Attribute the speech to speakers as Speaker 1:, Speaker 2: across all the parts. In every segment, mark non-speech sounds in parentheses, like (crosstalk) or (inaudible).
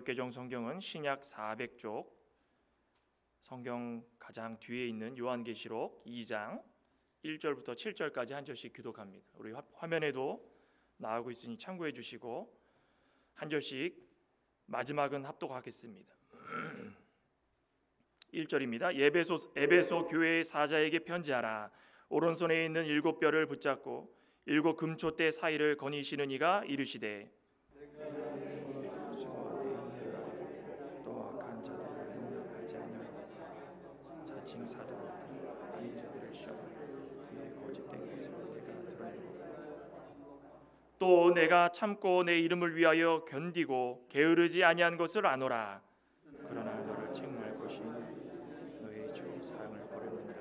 Speaker 1: 개정 성경은 신약 400쪽 성경 가장 뒤에 있는 요한계시록 2장 1절부터 7절까지 한 절씩 교독합니다. 우리 화면에도 나오고 있으니 참고해 주시고 한 절씩 마지막은 합독하겠습니다. 1절입니다. (clears throat) 예배소 에베소 교회의 사자에게 편지하라. 오른손에 있는 일곱 별을 붙잡고 일곱 금초대 사이를 거니시는 이가 이르시되 또 내가 참고 내 이름을 위하여 견디고 게으르지 아니한 것을 아노라 그러나 너를 책망할 것이 너의 주 사랑을 버렸느니라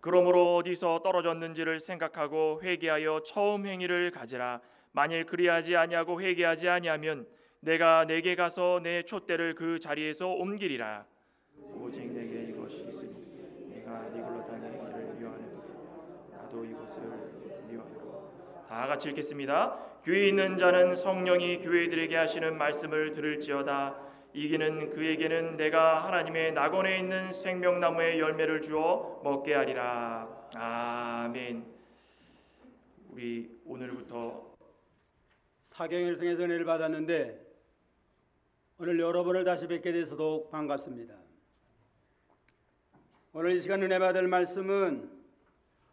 Speaker 1: 그러므로 어디서 떨어졌는지를 생각하고 회개하여 처음 행위를 가지라 만일 그리하지 아니하고 회개하지 아니하면 내가 내게 가서 내 촛대를 그 자리에서 옮기리라 오직 내게 이것이 있으니 내가 니골로 당의 행위를 위하는 나도 이것을 다 같이 읽겠습니다. 귀 있는 자는 성령이 교회들에게 하시는 말씀을 들을지어다. 이기는 그에게는 내가 하나님의 낙원에 있는 생명나무의 열매를 주어 먹게 하리라. 아멘.
Speaker 2: 우리 오늘부터 사경을 통해서 은혜를 받았는데 오늘 여러분을 다시 뵙게 돼서도 반갑습니다. 오늘 이 시간 은혜 받을 말씀은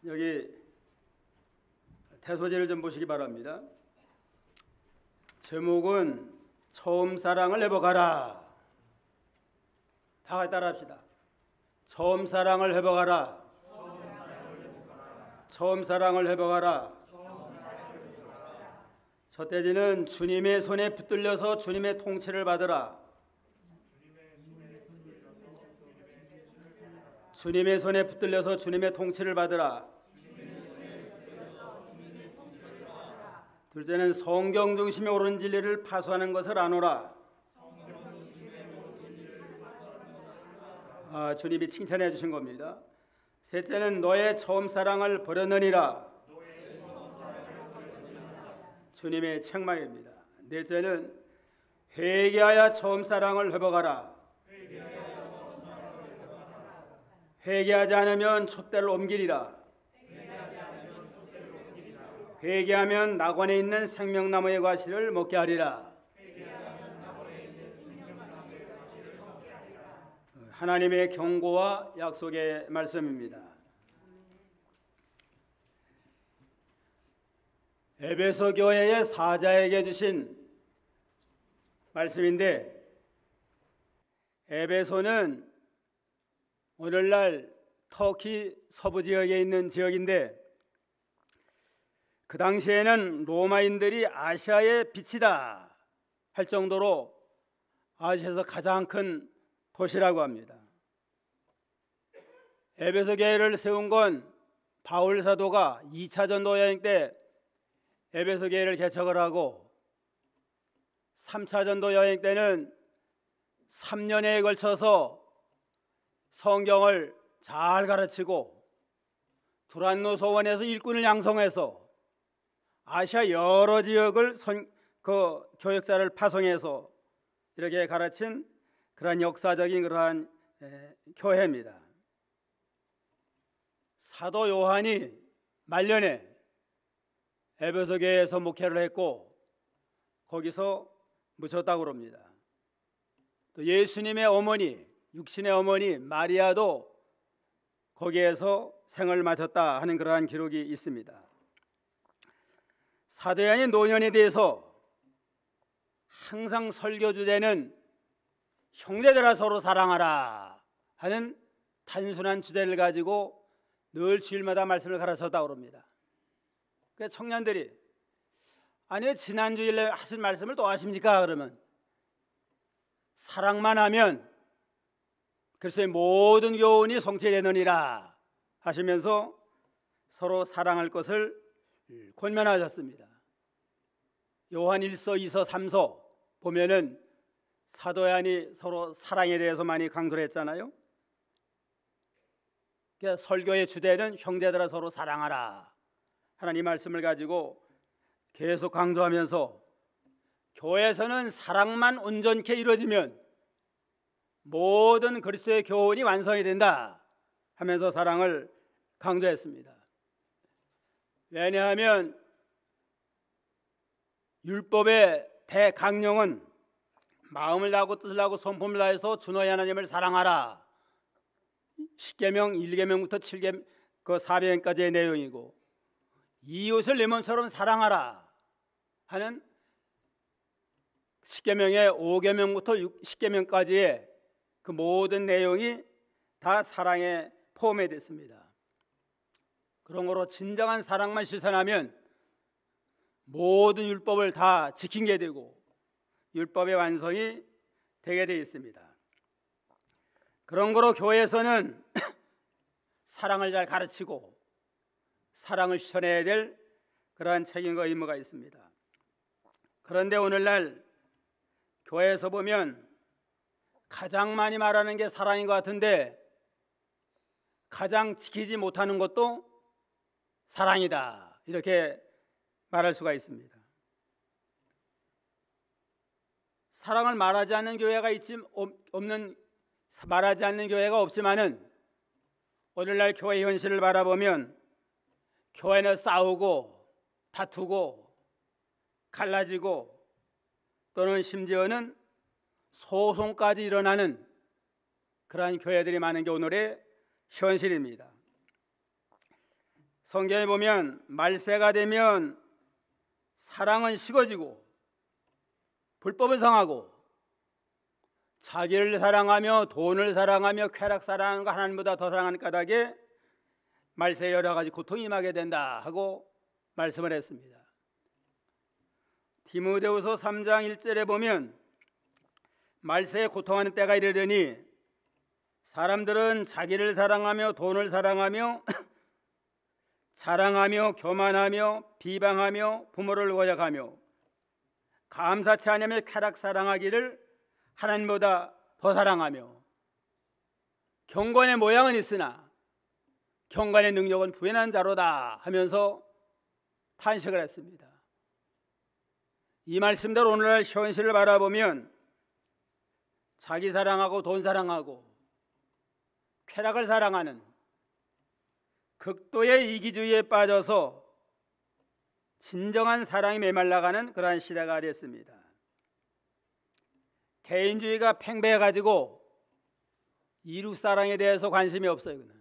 Speaker 2: 여기 대소제를 좀 보시기 바랍니다. 제목은 처음 사랑을 회복하라. 다 같이 따라합시다. 처음 사랑을 회복하라. 처음 사랑을 회복하라. 첫대지는 주님의 손에 붙들려서 주님의 통치를 받으라. 주님의 손에 붙들려서 주님의 통치를 받으라. 둘째는 성경 중심의 옳은 진리를 파수하는 것을 아노라. 아, 주님이 칭찬해 주신 겁니다. 셋째는 너의 처음 사랑을 버렸느니라. 주님의 책망입니다. 넷째는 회개하여 처음 사랑을 회복하라. 회개하지 않으면 촛대를 옮기리라. 회개하면 낙원에 있는 생명나무의 과실을 먹게 하리라. 하나님의 경고와 약속의 말씀입니다. 에베소 교회의 사자에게 주신 말씀인데 에베소는 오늘날 터키 서부 지역에 있는 지역인데 그 당시에는 로마인들이 아시아의 빛이다 할 정도로 아시아에서 가장 큰 도시라고 합니다. 에베소 교회를 세운 건 바울 사도가 2차 전도 여행 때 에베소 교회를 개척을 하고 3차 전도 여행 때는 3년에 걸쳐서 성경을 잘 가르치고 두란노 소원에서 일꾼을 양성해서 아시아 여러 지역을 선, 그 교역자를 파송해서 이렇게 가르친 그러한 역사적인 그러한 에, 교회입니다. 사도 요한이 말년에 에베소 교회에서 목회를 했고 거기서 묻혔다고 그니다또 예수님의 어머니, 육신의 어머니 마리아도 거기에서 생을 마쳤다 하는 그러한 기록이 있습니다. 사도연의 노년에 대해서 항상 설교 주제는 형제들아 서로 사랑하라 하는 단순한 주제를 가지고 늘 주일마다 말씀을 갈아서 다오릅니다. 그 청년들이 아니 지난 주일에 하신 말씀을 또 하십니까? 그러면 사랑만 하면 글쎄 모든 교훈이 성취되느니라 하시면서 서로 사랑할 것을 권면하셨습니다. 요한일서 2서 3서 보면은 사도야니 서로 사랑에 대해서 많이 강조를 했잖아요. 그러니까 설교의 주제는 형제들아 서로 사랑하라 하나님 말씀을 가지고 계속 강조하면서 교회에서는 사랑만 온전케 이루어지면 모든 그리스도의 교훈이 완성이 된다 하면서 사랑을 강조했습니다. 왜냐하면 율법의 대강령은 마음을 다하고 뜻을 다하고 선품을 다해서 주너의 하나님을 사랑하라. 10계명, 1계명부터 7계 그 4계명까지의 내용이고 이웃을 내 몸처럼 사랑하라 하는 10계명의 5계명부터 10계명까지의 그 모든 내용이 다 사랑에 포함이 됐습니다. 그런 거로 진정한 사랑만 실천하면 모든 율법을 다 지킨 게 되고 율법의 완성이 되게 되어 있습니다. 그런 거로 교회에서는 (clears throat) 사랑을 잘 가르치고 사랑을 실천해야 될 그러한 책임과 의무가 있습니다. 그런데 오늘날 교회에서 보면 가장 많이 말하는 게 사랑인 것 같은데 가장 지키지 못하는 것도 사랑이다. 이렇게 말할 수가 있습니다. 사랑을 말하지 않는 교회가 있지 없는 말하지 않는 교회가 없지만은 오늘날 교회 현실을 바라보면 교회는 싸우고 다투고 갈라지고 또는 심지어는 소송까지 일어나는 그러한 교회들이 많은 게 오늘의 현실입니다. 성경에 보면 말세가 되면 사랑은 식어지고 불법을 성하고 자기를 사랑하며 돈을 사랑하며 쾌락 사랑하는 거 하나님보다 더 사랑하는 까닭에 말세 여러 가지 고통이 임하게 된다 하고 말씀을 했습니다. 디모데후서 3장 1절에 보면 말세에 고통하는 때가 이르려니 사람들은 자기를 사랑하며 돈을 사랑하며 자랑하며 교만하며 비방하며 부모를 오역하며 감사치 않으며 쾌락 사랑하기를 하나님보다 더 사랑하며 경관의 모양은 있으나 경관의 능력은 부연한 자로다 하면서 탄식을 했습니다. 이 말씀대로 오늘날 현실을 바라보면 자기 사랑하고 돈 사랑하고 쾌락을 사랑하는 극도의 이기주의에 빠져서 진정한 사랑이 메말라가는 그러한 시대가 됐습니다. 개인주의가 팽배해가지고 이웃 사랑에 대해서 관심이 없어요. 그날.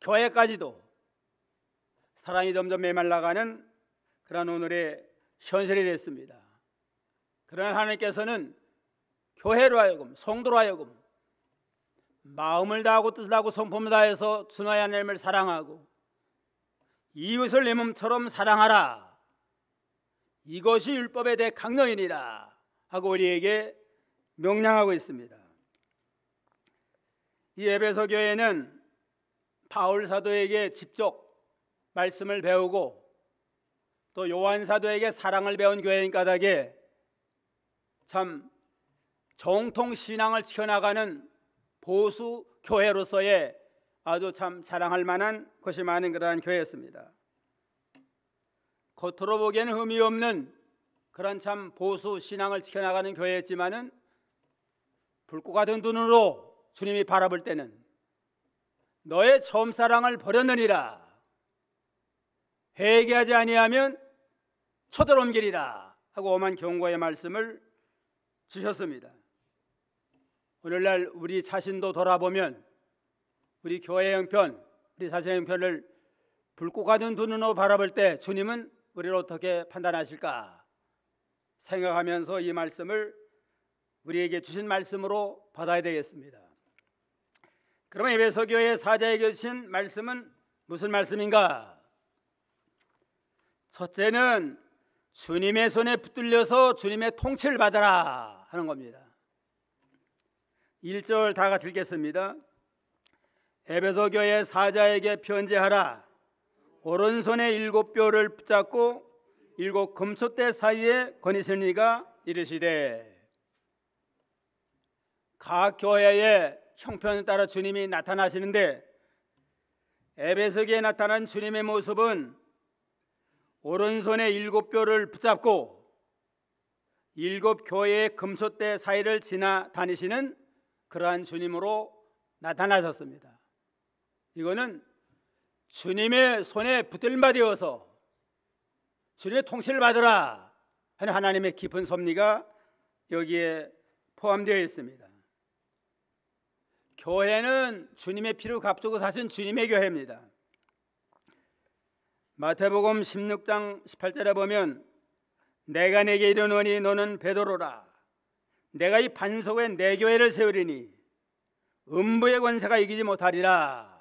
Speaker 2: 교회까지도 사랑이 점점 메말라가는 그러한 오늘의 현실이 됐습니다. 그러한 하나님께서는 교회로 하여금 성도로 하여금 마음을 다하고 뜻을 다하고 성품을 다해서 순화의 하나님을 사랑하고 이웃을 내 몸처럼 사랑하라. 이것이 율법에 대해 강령이니라 하고 우리에게 명령하고 있습니다. 이 에베소 교회는 바울 사도에게 직접 말씀을 배우고 또 요한 사도에게 사랑을 배운 교회인 까닭에 참 정통 신앙을 지켜나가는 보수 교회로서의 아주 참 자랑할 만한 것이 많은 그러한 교회였습니다. 겉으로 보기에는 흠이 없는 그런 참 보수 신앙을 지켜나가는 교회였지만은 불꽃 같은 눈으로 주님이 바라볼 때는 너의 처음 사랑을 버렸느니라 회개하지 아니하면 초들 옮기리라 하고 엄한 경고의 말씀을 주셨습니다. 오늘날 우리 자신도 돌아보면 우리 교회 의 형편, 우리 자신의 형편을 붉고 가는 두 눈으로 바라볼 때 주님은 우리를 어떻게 판단하실까 생각하면서 이 말씀을 우리에게 주신 말씀으로 받아야 되겠습니다. 그러면 에베소 교회 사자에게 주신 말씀은 무슨 말씀인가? 첫째는 주님의 손에 붙들려서 주님의 통치를 받아라 하는 겁니다. 1절 다 같이 읽겠습니다. 에베소 교회 사자에게 편지하라. 오른손에 일곱 뼈를 붙잡고 일곱 금초대 사이에 거니시니가 이르시되 각 교회의 형편에 따라 주님이 나타나시는데 에베소에 나타난 주님의 모습은 오른손에 일곱 뼈를 붙잡고 일곱 교회의 금초대 사이를 지나 다니시는 그러한 주님으로 나타나셨습니다. 이거는 주님의 손에 붙들마 되어서 주님의 통치를 받으라 하는 하나님의 깊은 섭리가 여기에 포함되어 있습니다. 교회는 주님의 피로 값주고 사신 주님의 교회입니다. 마태복음 16장 18절에 보면 내가 내게 이르노니 너는 베드로라 내가 이 반석에 내 교회를 세우리니 음부의 권세가 이기지 못하리라.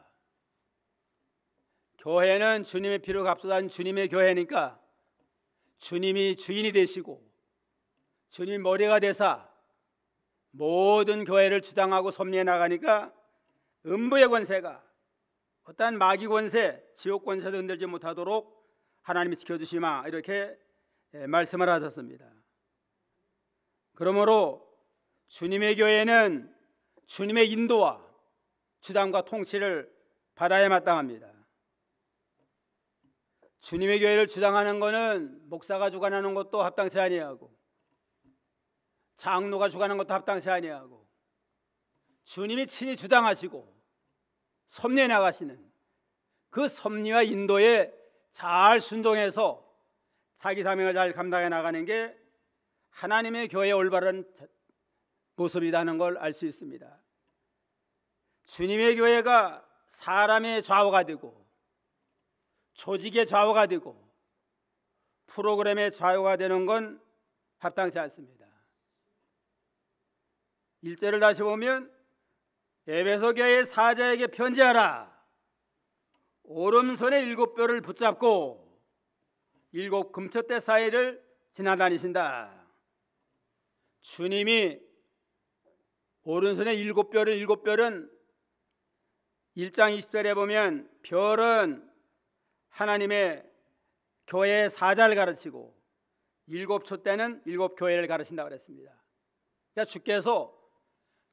Speaker 2: 교회는 주님의 피로 값싸한 주님의 교회니까 주님이 주인이 되시고 주님 머리가 되사 모든 교회를 주장하고 섭리해 나가니까 음부의 권세가 어떠한 마귀 권세, 지옥 권세도 흔들지 못하도록 하나님이 지켜주시마 이렇게 예, 말씀을 하셨습니다. 그러므로 주님의 교회는 주님의 인도와 주장과 통치를 받아야 마땅합니다. 주님의 교회를 주장하는 것은 목사가 주관하는 것도 합당치 아니하고 장로가 주관하는 것도 합당치 아니하고 주님이 친히 주장하시고 섭리해 나가시는 그 섭리와 인도에 잘 순종해서 자기 사명을 잘 감당해 나가는 게 하나님의 교회 올바른 모습이라는 걸 알 수 있습니다. 주님의 교회가 사람의 좌우가 되고 조직의 좌우가 되고 프로그램의 좌우가 되는 건 합당치 않습니다. 일제를 다시 보면 에베소 교회의 사자에게 편지하라. 오른손에 일곱 뼈를 붙잡고 일곱 금초대 사이를 지나다니신다. 주님이 오른손에 일곱 별을 일곱 별은 1장 20절에 보면 별은 하나님의 교회의 사자를 가르치고 일곱 초 때는 일곱 교회를 가르친다고 그랬습니다. 그러니까 주께서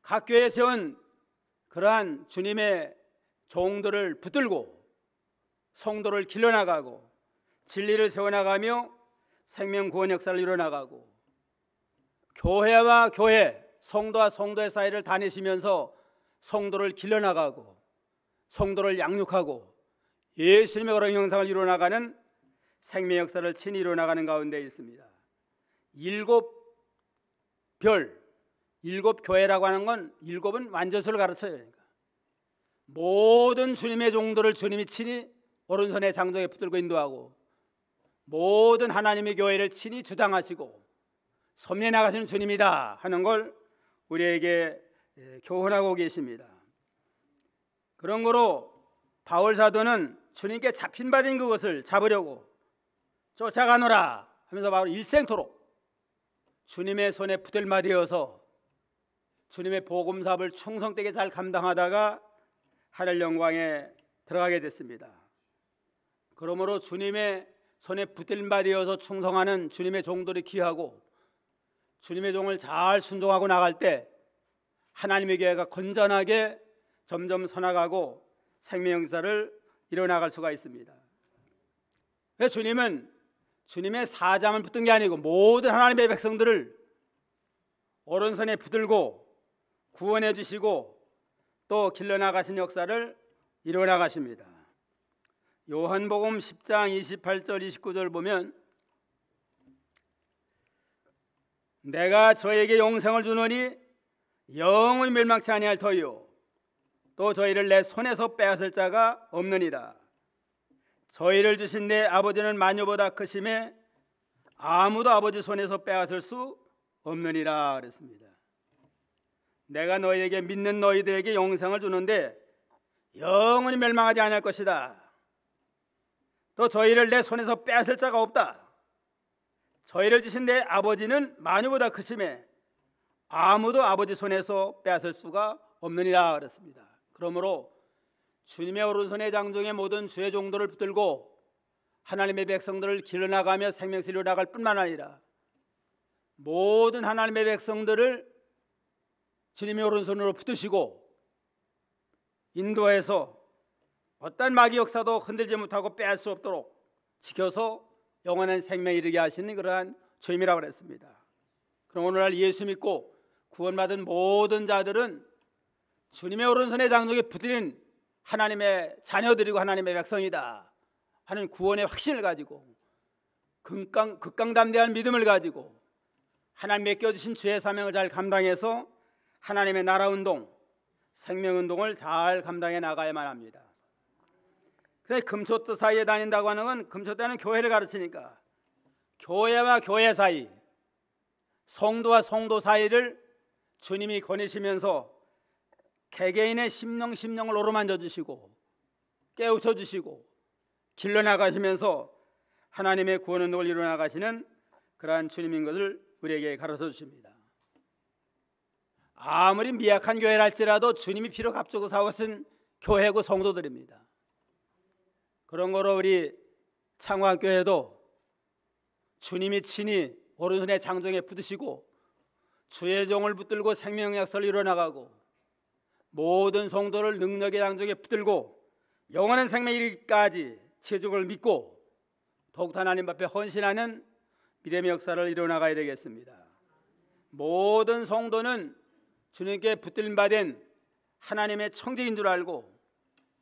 Speaker 2: 각 교회에 세운 그러한 주님의 종들을 붙들고 성도를 길러나가고 진리를 세워나가며 생명 구원 역사를 이뤄나가고 교회와 교회, 성도와 성도의 사이를 다니시면서 성도를 길러나가고 성도를 양육하고 예수님의 그런 형상을 이루어나가는 생명 역사를 친히 이루어나가는 가운데 있습니다. 일곱 별, 일곱 교회라고 하는 건 일곱은 완전수를 가르쳐요. 그러니까 모든 주님의 종들을 주님이 친히 오른손에 장정에 붙들고 인도하고 모든 하나님의 교회를 친히 주장하시고 섬에 나가시는 주님이다 하는 걸 우리에게 예, 교훈하고 계십니다. 그런 거로 바울 사도는 주님께 잡힌 바인 그것을 잡으려고 쫓아가노라 하면서 바로 일생토록 주님의 손에 부들마 되어서 주님의 복음 사업을 충성되게 잘 감당하다가 하늘 영광에 들어가게 됐습니다. 그러므로 주님의 손에 붙들바 되어서 충성하는 주님의 종들이 귀하고 주님의 종을 잘 순종하고 나갈 때 하나님의 교회가 건전하게 점점 선나가고 생명 역사를 이뤄나갈 수가 있습니다. 주님은 주님의 사자만 붙든 게 아니고 모든 하나님의 백성들을 오른손에 붙들고 구원해 주시고 또 길러나가신 역사를 이뤄나가십니다. 요한복음 10장 28절 29절 보면 내가 저에게 영생을 주노니 영을 멸망치 아니할 터이요 또 저희를 내 손에서 빼앗을 자가 없느니라 저희를 주신 내 아버지는 마녀보다 크심에 아무도 아버지 손에서 빼앗을 수 없느니라 그랬습니다 내가 너희에게 믿는 너희들에게 영생을 주는데 영원히 멸망하지 않을 것이다 또 저희를 내 손에서 빼앗을 자가 없다 저희를 주신 내 아버지는 마녀보다 크심에 아무도 아버지 손에서 빼앗을 수가 없느니라 그랬습니다. 그러므로 주님의 오른손에 장정의 모든 주의 종도를 붙들고 하나님의 백성들을 길러나가며 생명실로 나갈 뿐만 아니라 모든 하나님의 백성들을 주님의 오른손으로 붙드시고 인도해서 어떤 마귀 역사도 흔들지 못하고 빼앗을 수 없도록 지켜서 영원한 생명에 이르게 하시는 그러한 주임이라고 그랬습니다. 그럼 오늘날 예수 믿고 구원받은 모든 자들은 주님의 오른손의 장독에 붙들린 하나님의 자녀들이고 하나님의 백성이다 하는 구원의 확신을 가지고 극강, 극강담대한 믿음을 가지고 하나님 맡겨주신 주의 사명을 잘 감당해서 하나님의 나라 운동, 생명 운동을 잘 감당해 나가야만 합니다. 그래서 금초대 사이에 다닌다고 하는 건 금초대는 교회를 가르치니까 교회와 교회 사이, 성도와 성도 사이를 주님이 거니시면서 개개인의 심령 심령을 오로만져 주시고 깨우쳐 주시고 길러나가시면서 하나님의 구원 운동을 이루어나가시는 그러한 주님인 것을 우리에게 가르쳐 주십니다. 아무리 미약한 교회랄지라도 주님이 필요 갑주고 사오신 교회고 성도들입니다. 그런 거로 우리 창화교회도 주님이 친히 오른손에 장정에 붙으시고 주의 종을 붙들고 생명약설을 이뤄나가고 모든 성도를 능력의 장정에 붙들고 영원한 생명일까지 체족을 믿고 독욱 하나님 앞에 헌신하는 믿음의 역사를 이뤄나가야 되겠습니다. 모든 성도는 주님께 붙들린 바 된 하나님의 청지인 줄 알고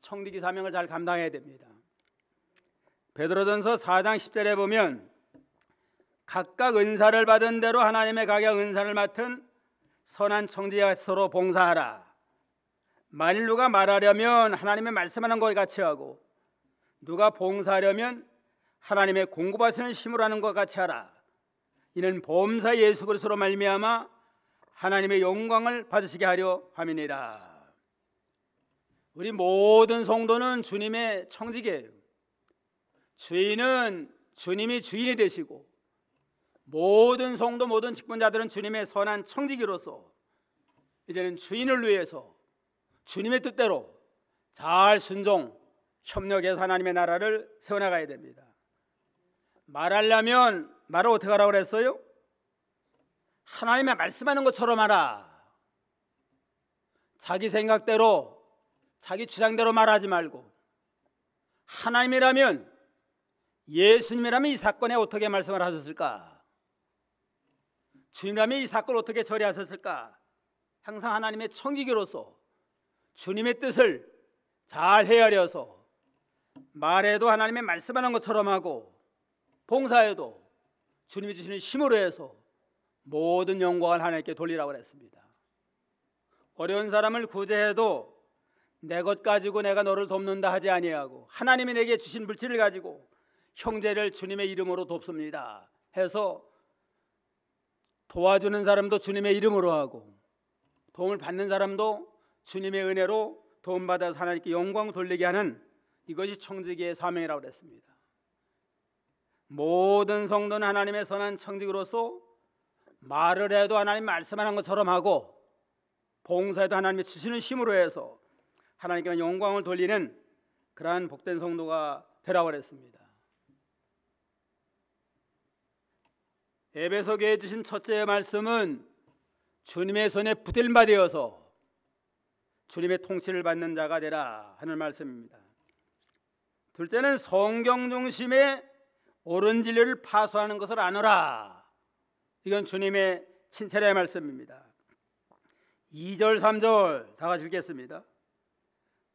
Speaker 2: 청지기 사명을 잘 감당해야 됩니다. 베드로전서 4장 10절에 보면 각각 은사를 받은 대로 하나님의 가각 은사를 맡은 선한 청지자 서로 봉사하라. 만일 누가 말하려면 하나님의 말씀하는 것 같이 하고 누가 봉사하려면 하나님의 공급하시는 힘으로 하는 것 같이 하라. 이는 범사 예수 그리스도로 말미암아 하나님의 영광을 받으시게 하려 함이니라. 우리 모든 성도는 주님의 청지계예요. 주인은 주님이 주인이 되시고 모든 성도 모든 직분자들은 주님의 선한 청지기로서 이제는 주인을 위해서 주님의 뜻대로 잘 순종 협력해서 하나님의 나라를 세워나가야 됩니다. 말하려면 말을 어떻게 하라고 그랬어요? 하나님의 말씀하는 것처럼 하라. 자기 생각대로 자기 주장대로 말하지 말고 하나님이라면 예수님이라면 이 사건에 어떻게 말씀을 하셨을까? 주님이라면 이 사건을 어떻게 처리하셨을까? 항상 하나님의 청기기로서 주님의 뜻을 잘 헤아려서 말해도 하나님의 말씀하는 것처럼 하고 봉사에도 주님이 주시는 힘으로 해서 모든 영광을 하나님께 돌리라고 했습니다. 어려운 사람을 구제해도 내 것 가지고 내가 너를 돕는다 하지 아니하고 하나님이 내게 주신 물질을 가지고 형제를 주님의 이름으로 돕습니다. 해서 도와주는 사람도 주님의 이름으로 하고 도움을 받는 사람도 주님의 은혜로 도움받아서 하나님께 영광 돌리게 하는 이것이 청지기의 사명이라고 그랬습니다. 모든 성도는 하나님의 선한 청지기로서 말을 해도 하나님 말씀하는 것처럼 하고 봉사에도 하나님이 주시는 힘으로 해서 하나님께 영광을 돌리는 그러한 복된 성도가 되라고 그랬습니다. 에베소교에 주신 첫째 말씀은 주님의 손에 부들마 되어서 주님의 통치를 받는 자가 되라 하는 말씀입니다. 둘째는 성경 중심의 옳은 진리를 파수하는 것을 아으라 이건 주님의 친체의 말씀입니다. 2절 3절 다 같이 읽겠습니다.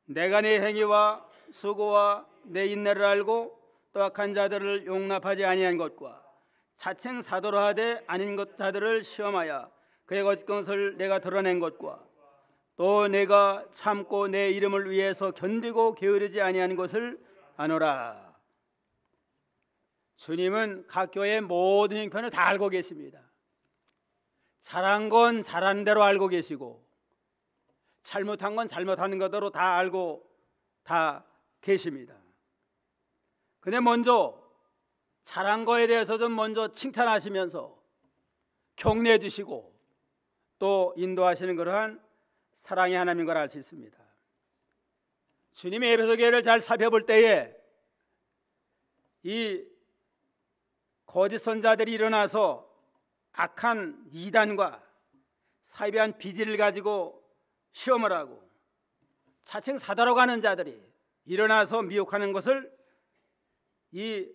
Speaker 2: 내가 네 행위와 수고와 내 인내를 알고 또 악한 자들을 용납하지 아니한 것과 사칭사도로 하되 아닌 것 자들을 시험하여 그의 거짓것을 내가 드러낸 것과 또 내가 참고 내 이름을 위해서 견디고 게으르지 아니한 것을 아노라. 주님은 각 교회의 모든 형편을 다 알고 계십니다. 잘한 건 잘한 대로 알고 계시고 잘못한 건 잘못하는 것대로 다 알고 다 계십니다. 근데 먼저 잘한 거에 대해서 좀 먼저 칭찬하시면서 격려해 주시고 또 인도하시는 그러한 사랑의 하나님인 걸 알 수 있습니다. 주님의 예배소 교회를 잘 살펴볼 때에 이 거짓 선자들이 일어나서 악한 이단과 사이비한 비디를 가지고 시험을 하고 자칭 사다로 가는 자들이 일어나서 미혹하는 것을 이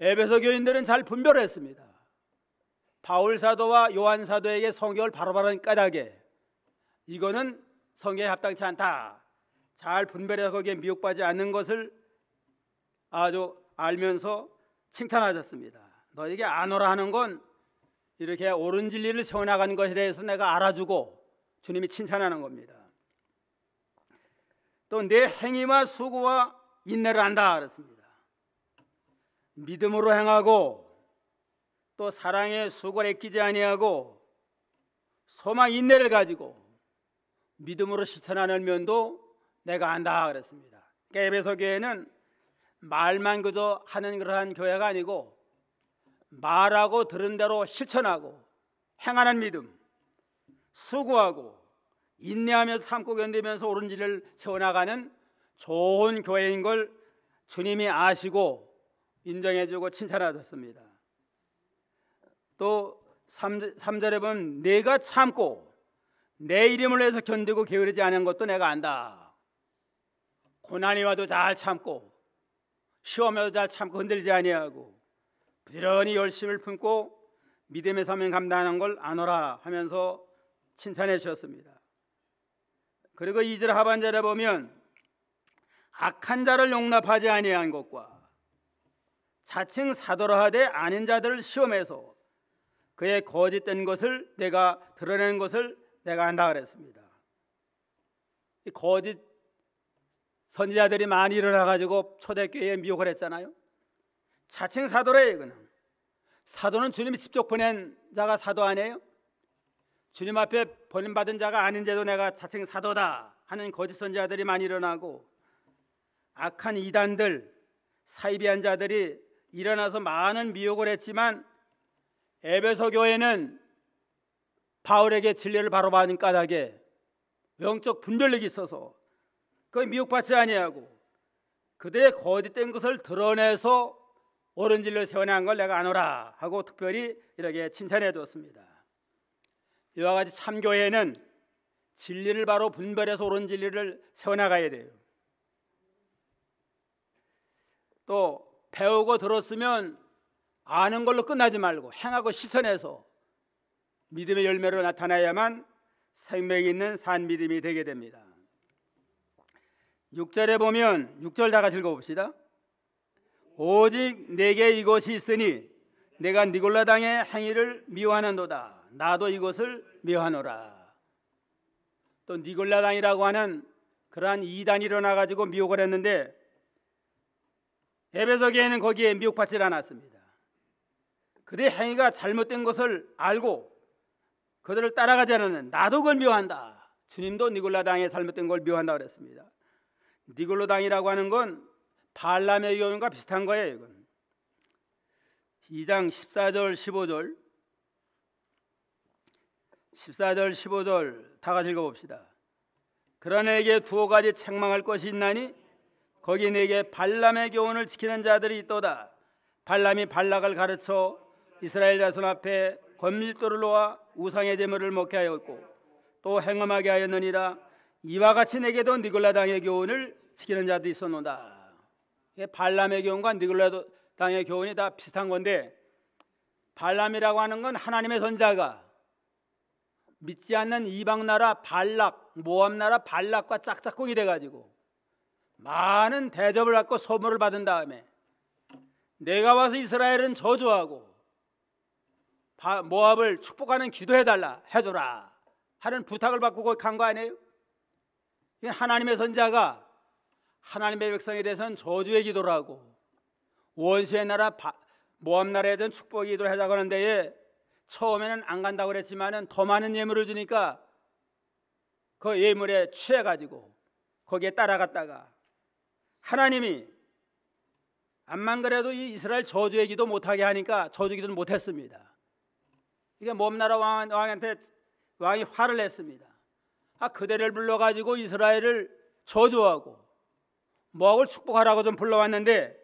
Speaker 2: 에베소 교인들은 잘 분별했습니다. 바울 사도와 요한 사도에게 성경을 바로바로 까닭에 이거는 성경에 합당치 않다. 잘 분별해서 거기에 미혹받지 않는 것을 아주 알면서 칭찬하셨습니다. 너에게 안오라 하는 건 이렇게 옳은 진리를 세워나가는 것에 대해서 내가 알아주고 주님이 칭찬하는 겁니다. 또 내 행위와 수고와 인내를 한다 그랬습니다. 믿음으로 행하고 또 사랑의 수고를 끼지 아니하고 소망 인내를 가지고 믿음으로 실천하는 면도 내가 안다 그랬습니다. 그러니까 에베소 교회는 말만 그저 하는 그러한 교회가 아니고 말하고 들은 대로 실천하고 행하는 믿음, 수고하고 인내하며 참고 견디면서 옳은 길을 세워나가는 좋은 교회인 걸 주님이 아시고 인정해주고 칭찬하셨습니다. 또 3, 3절에 보면 내가 참고 내 이름을 해서 견디고 게으르지 않은 것도 내가 안다. 고난이 와도 잘 참고 시험에도 잘 참고 흔들지 아니하고 부지런히 열심을 품고 믿음의 사명 감당하는 걸 아노라 하면서 칭찬해 주셨습니다. 그리고 이절 하반절에 보면 악한 자를 용납하지 아니한 것과 자칭 사도라 하되 아닌 자들을 시험해서 그의 거짓된 것을 내가 드러낸 것을 내가 한다 그랬습니다. 거짓 선지자들이 많이 일어나 가지고 초대교회에 미혹을 했잖아요. 자칭 사도래 이거는. 사도는 주님이 직접 보낸 자가 사도 아니에요? 주님 앞에 보낸 받은 자가 아닌데도 내가 자칭 사도다 하는 거짓 선지자들이 많이 일어나고 악한 이단들 사이비한 자들이 일어나서 많은 미혹을 했지만 에베소 교회는 바울에게 진리를 바로 받은 까닭에 영적 분별력이 있어서 그 미혹받지 아니하고 그들의 거짓된 것을 드러내서 옳은 진리를 세워낸 걸 내가 아노라 하고 특별히 이렇게 칭찬해 주었습니다. 이와 같이 참교회는 진리를 바로 분별해서 옳은 진리를 세워나가야 돼요. 또 배우고 들었으면 아는 걸로 끝나지 말고 행하고 실천해서 믿음의 열매로 나타나야만 생명이 있는 산 믿음이 되게 됩니다. 6절에 보면 6절 다 같이 읽어봅시다. 오직 내게 이것이 있으니 내가 니골라당의 행위를 미워하는도다. 나도 이것을 미워하노라. 또 니골라당이라고 하는 그러한 이단이 일어나 가지고 미혹을 했는데 에베소 교회는 거기에 미혹받질 않았습니다. 그들의 행위가 잘못된 것을 알고 그들을 따라가지 않는 나도 그걸 미워한다. 주님도 니골라당의 잘못된 걸 미워한다 그랬습니다. 니골로당이라고 하는 건 발람의 요인과 비슷한 거예요. 이건. 2장 14절 15절 14절 15절 다 같이 읽어봅시다. 그런 에게 두어 가지 책망할 것이 있나니 거기 내게 발람의 교훈을 지키는 자들이 있도다. 발람이 발락을 가르쳐 이스라엘 자손 앞에 건밀도를 놓아 우상의 제물을 먹게 하였고 또 행음하게 하였느니라 이와 같이 내게도 니골라당의 교훈을 지키는 자도 있었노다. 발람의 교훈과 니골라당의 교훈이 다 비슷한 건데 발람이라고 하는 건 하나님의 선자가 믿지 않는 이방 나라 발락, 모함 나라 발락과 짝짝꿍이 돼 가지고 많은 대접을 받고 소모을 받은 다음에 내가 와서 이스라엘은 저주하고 모압을 축복하는 기도해달라 해줘라 하는 부탁을 받고 간 거 아니에요? 이 하나님의 선자가 하나님의 백성에 대해서는 저주의 기도라고 원수의 나라 모압 나라에 대한 축복의 기도를 해달라고 하는데 처음에는 안 간다고 그랬지만은 더 많은 예물을 주니까 그 예물에 취해가지고 거기에 따라갔다가 하나님이 암만 그래도 이 이스라엘 저주의 기도 못하게 하니까 저주 기도 못했습니다. 이게 몸나라 왕, 왕한테 왕이 화를 냈습니다. 아 그대를 불러가지고 이스라엘을 저주하고 먹을 축복하라고 좀 불러왔는데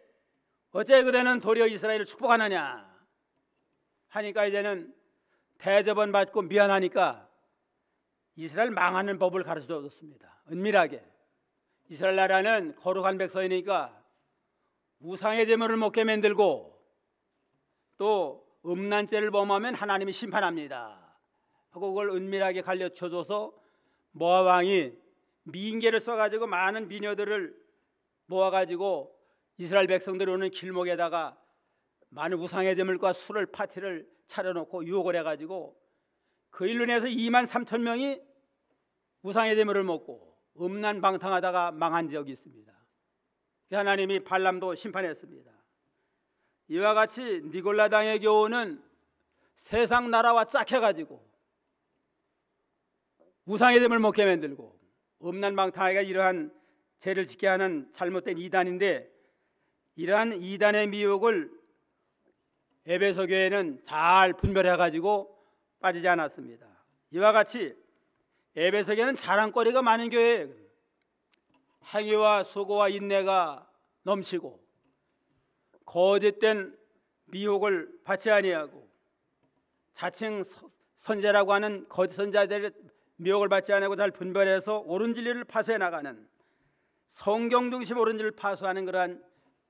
Speaker 2: 어째 그대는 도리어 이스라엘을 축복하느냐 하니까 이제는 대접은 받고 미안하니까 이스라엘 망하는 법을 가르쳐 줬습니다. 은밀하게 이스라엘 나라는 거룩한 백성이니까 우상의 제물을 먹게 만들고 또 음란죄를 범하면 하나님이 심판합니다. 하고 그걸 은밀하게 갈려쳐 줘서 모압 왕이 미인계를 써가지고 많은 미녀들을 모아가지고 이스라엘 백성들이 오는 길목에다가 많은 우상의 제물과 술을 파티를 차려놓고 유혹을 해가지고 그 일로 인해서 2만 3천 명이 우상의 제물을 먹고 음란방탕하다가 망한 적이 있습니다. 그 하나님이 발람도 심판했습니다. 이와 같이 니골라당의 교훈은 세상 나라와 짝해가지고 우상의 됨을 먹게 만들고 음란방탕하기 이러한 죄를 짓게 하는 잘못된 이단인데 이러한 이단의 미혹을 에베소 교회는 잘 분별해가지고 빠지지 않았습니다. 이와 같이 에베석에는 자랑거리가 많은 교회 행위와 수고와 인내가 넘치고 거짓된 미혹을 받지 아니하고 자칭 선제라고 하는 거짓 선자들의 미혹을 받지 않고 잘 분별해서 옳은 진리를 파쇄해 나가는 성경 중심 옳은 진리를 파수하는 그러한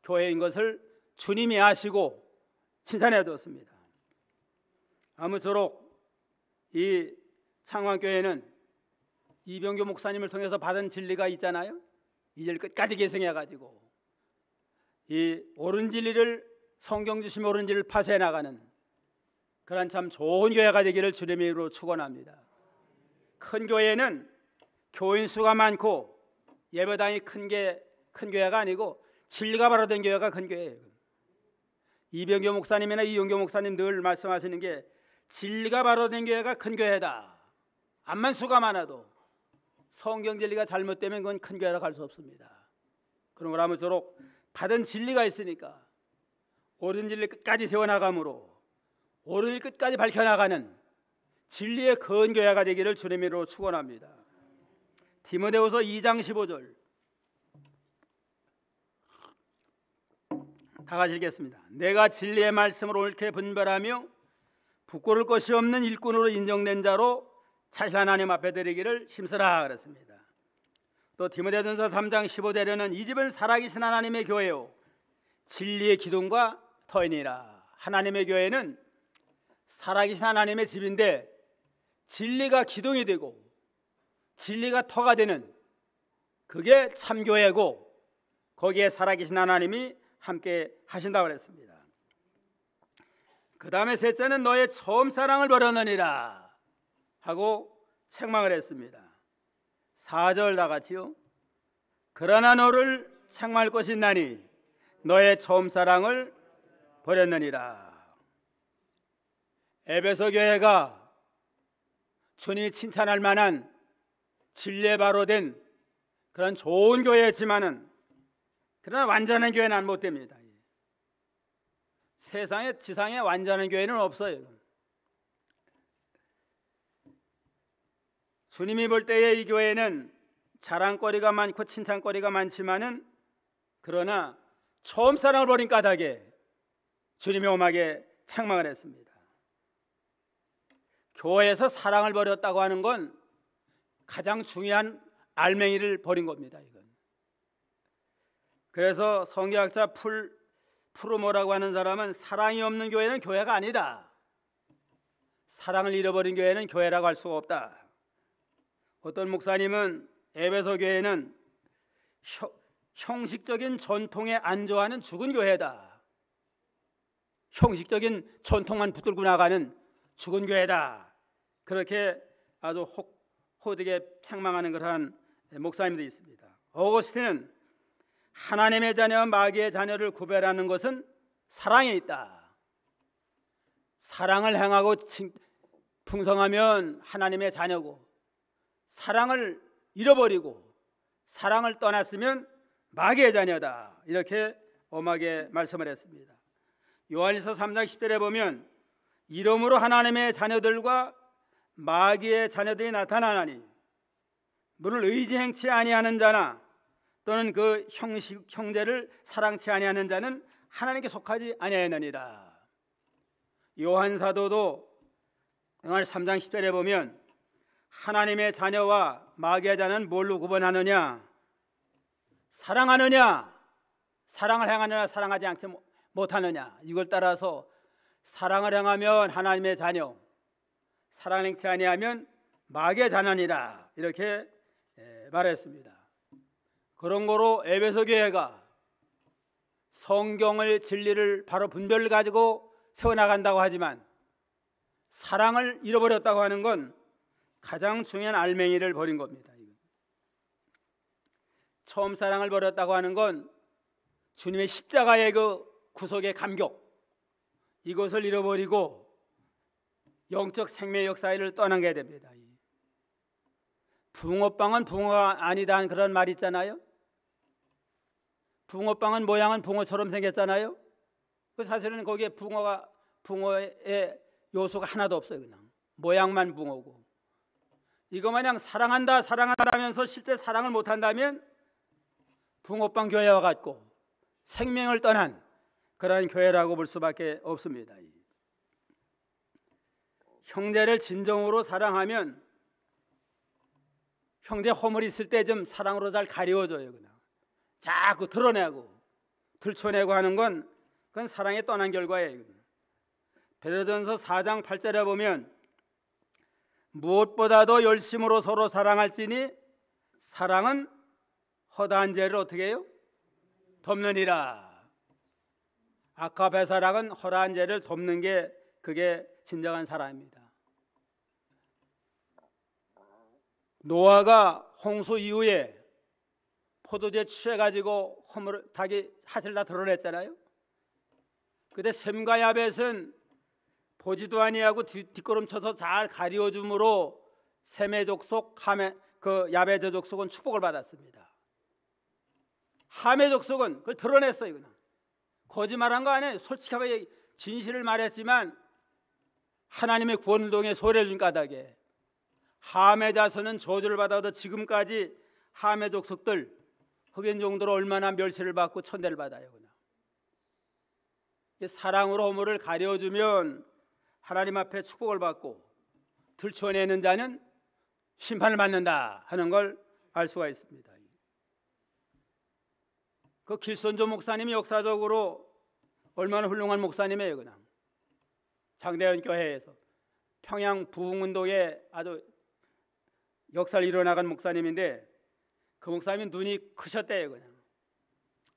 Speaker 2: 교회인 것을 주님이 아시고 칭찬해 두었습니다 아무쪼록 이 창원교회는 이병규 목사님을 통해서 받은 진리가 있잖아요. 이제 끝까지 계승해 가지고 이 옳은 진리를 성경 주심 옳은 진리를 파쇄해 나가는 그런 참 좋은 교회가 되기를 주님의 이름으로 축원합니다. 큰 교회는 교인 수가 많고 예배당이 큰 게 큰 교회가 아니고 진리가 바로 된 교회가 큰 교회예요. 이병규 목사님이나 이용규 목사님 늘 말씀하시는 게 진리가 바로 된 교회가 큰 교회다. 암만 수가 많아도 성경 진리가 잘못되면 그건 큰 교회라 갈수 없습니다. 그런 걸 하면서록 받은 진리가 있으니까 옳은 진리 끝까지 세워나감으로 옳은 일 끝까지 밝혀나가는 진리의 근교회가 되기를 주님 이름으로 축원합니다. 디모데후서 2장 15절 다 같이 읽겠습니다. 내가 진리의 말씀을 옳게 분별하며 부끄러울 것이 없는 일꾼으로 인정된 자로 자신 하나님 앞에 드리기를 힘쓰라 그랬습니다. 또 디모데전서 3장 15절에는 이 집은 살아계신 하나님의 교회요 진리의 기둥과 터이니라. 하나님의 교회는 살아계신 하나님의 집인데 진리가 기둥이 되고 진리가 터가 되는 그게 참교회고 거기에 살아계신 하나님이 함께 하신다 그랬습니다. 그 다음에 셋째는 너의 처음 사랑을 버렸느니라. 하고 책망을 했습니다. 4절 다 같이요. 그러나 너를 책망할 것이 나니 너의 처음 사랑을 버렸느니라. 에베소 교회가 주님 칭찬할 만한 진례 바로 된 그런 좋은 교회였지만은 그러나 완전한 교회는 안 못 됩니다. 세상에 지상에 완전한 교회는 없어요. 주님이 볼 때에 이 교회는 자랑거리가 많고 칭찬거리가 많지만은 그러나 처음 사랑을 버린 까닭에 주님이 엄하게 책망을 했습니다. 교회에서 사랑을 버렸다고 하는 건 가장 중요한 알맹이를 버린 겁니다. 이건. 그래서 성경학자 풀 프로모라고 하는 사람은 사랑이 없는 교회는 교회가 아니다. 사랑을 잃어버린 교회는 교회라고 할 수가 없다. 어떤 목사님은 에베소 교회는 형식적인 전통에 안주하는 죽은 교회다. 형식적인 전통만 붙들고 나가는 죽은 교회다. 그렇게 아주 혹, 호되게 책망하는 그러한 목사님도 있습니다. 어거스틴은 하나님의 자녀와 마귀의 자녀를 구별하는 것은 사랑에 있다. 사랑을 행하고 풍성하면 하나님의 자녀고 사랑을 잃어버리고 사랑을 떠났으면 마귀의 자녀다. 이렇게 엄하게 말씀을 했습니다. 요한일서 3장 10절에 보면 이름으로 하나님의 자녀들과 마귀의 자녀들이 나타나나니 물을 의지행치 아니하는 자나 또는 그 형식, 형제를 사랑치 아니하는 자는 하나님께 속하지 아니하느니라. 요한 사도도 영할 3장 10절에 보면 하나님의 자녀와 마귀의 자는 뭘로 구분하느냐? 사랑하느냐? 사랑을 행하느냐? 사랑하지 않지 못하느냐? 이걸 따라서 사랑을 행하면 하나님의 자녀, 사랑을 행치 아니하면 마귀의 자녀니라 이렇게 예, 말했습니다. 그런 거로 에베소 교회가 성경의 진리를 바로 분별을 가지고 세워나간다고 하지만 사랑을 잃어버렸다고 하는 건 가장 중요한 알맹이를 버린 겁니다. 처음 사랑을 버렸다고 하는 건 주님의 십자가의 그 구속의 감격 이것을 잃어버리고 영적 생명 역사를 떠난게 됩니다. 붕어빵은 붕어가 아니다 그런 말 있잖아요. 붕어빵은 모양은 붕어처럼 생겼잖아요. 그 사실은 거기에 붕어가 붕어의 요소가 하나도 없어요. 그냥 모양만 붕어고 이거 마냥 사랑한다 사랑한다면서 실제 사랑을 못한다면 붕어빵 교회와 같고 생명을 떠난 그러한 교회라고 볼 수밖에 없습니다. 형제를 진정으로 사랑하면 형제 허물 있을 때 좀 사랑으로 잘 가려워져요. 그냥. 자꾸 드러내고 들춰내고 하는 건 그건 사랑에 떠난 결과예요. 베드로전서 4장 8절에 보면 무엇보다도 열심으로 서로 사랑할지니 사랑은 허다한 죄를 어떻게 해요? 돕느니라. 아까 배사랑은 허다한 죄를 돕는 게 그게 진정한 사랑입니다. 노아가 홍수 이후에 포도주에 취해가지고 허물 닭이 핫을 다 드러냈잖아요. 그때 샘과 야벳은 보지도 아니하고 뒷걸음쳐서 잘 가리워줌으로 세메족속, 하메, 그 야베드족속은 축복을 받았습니다. 하메족속은 그걸 드러냈어요. 그냥. 거짓말한 거 아니에요. 솔직하게 진실을 말했지만 하나님의 구원 동에 소리를 준 까닭에 하메 자손은 저주를 받아도 지금까지 하메 족속들 흑인 종도로 얼마나 멸시를 받고 천대를 받아요. 그냥. 사랑으로 허물을 가려주면 하나님 앞에 축복을 받고 들춰내는 자는 심판을 받는다 하는 걸 알 수가 있습니다. 그 길선조 목사님이 역사적으로 얼마나 훌륭한 목사님이에요, 그냥. 장대현 교회에서 평양 부흥운동에 아주 역사를 이뤄나간 목사님인데 그 목사님이 눈이 크셨대요, 그냥.